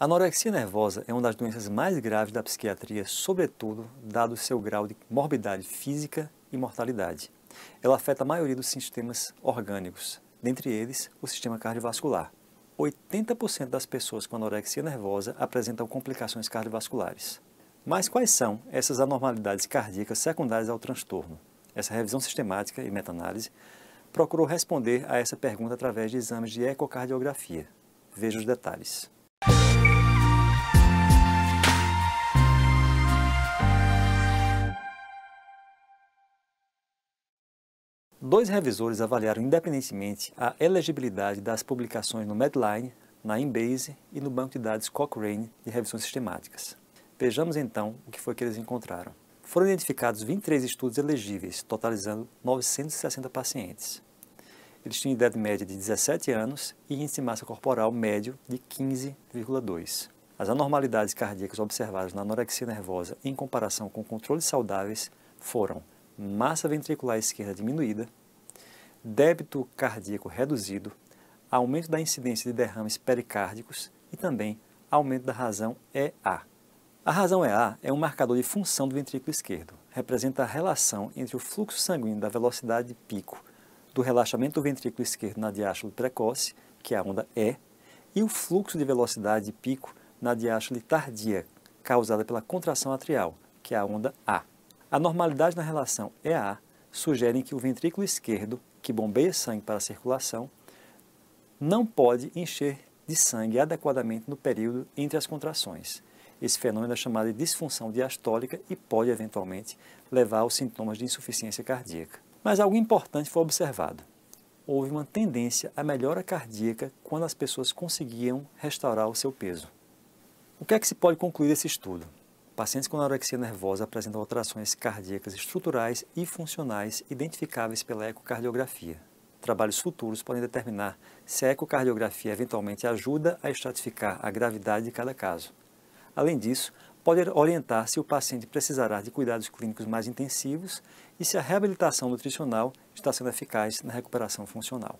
A anorexia nervosa é uma das doenças mais graves da psiquiatria, sobretudo dado seu grau de morbidade física e mortalidade. Ela afeta a maioria dos sistemas orgânicos, dentre eles o sistema cardiovascular. 80% das pessoas com anorexia nervosa apresentam complicações cardiovasculares. Mas quais são essas anormalidades cardíacas secundárias ao transtorno? Essa revisão sistemática e meta-análise procurou responder a essa pergunta através de exames de ecocardiografia. Veja os detalhes. Dois revisores avaliaram independentemente a elegibilidade das publicações no Medline, na Embase e no banco de dados Cochrane de revisões sistemáticas. Vejamos então o que foi que eles encontraram. Foram identificados 23 estudos elegíveis, totalizando 960 pacientes. Eles tinham idade média de 17 anos e índice de massa corporal médio de 15,2. As anormalidades cardíacas observadas na anorexia nervosa em comparação com controles saudáveis foram massa ventricular esquerda diminuída, débito cardíaco reduzido, aumento da incidência de derrames pericárdicos e também aumento da razão EA. A razão EA é um marcador de função do ventrículo esquerdo. Representa a relação entre o fluxo sanguíneo da velocidade pico do relaxamento do ventrículo esquerdo na diástole precoce, que é a onda E, e o fluxo de velocidade pico na diástole tardia, causada pela contração atrial, que é a onda A. A normalidade na relação EA é sugere que o ventrículo esquerdo, que bombeia sangue para a circulação, não pode encher de sangue adequadamente no período entre as contrações. Esse fenômeno é chamado de disfunção diastólica e pode, eventualmente, levar aos sintomas de insuficiência cardíaca. Mas algo importante foi observado. Houve uma tendência à melhora cardíaca quando as pessoas conseguiam restaurar o seu peso. O que é que se pode concluir desse estudo? Pacientes com anorexia nervosa apresentam alterações cardíacas estruturais e funcionais identificáveis pela ecocardiografia. Trabalhos futuros podem determinar se a ecocardiografia eventualmente ajuda a estratificar a gravidade de cada caso. Além disso, pode orientar se o paciente precisará de cuidados clínicos mais intensivos e se a reabilitação nutricional está sendo eficaz na recuperação funcional.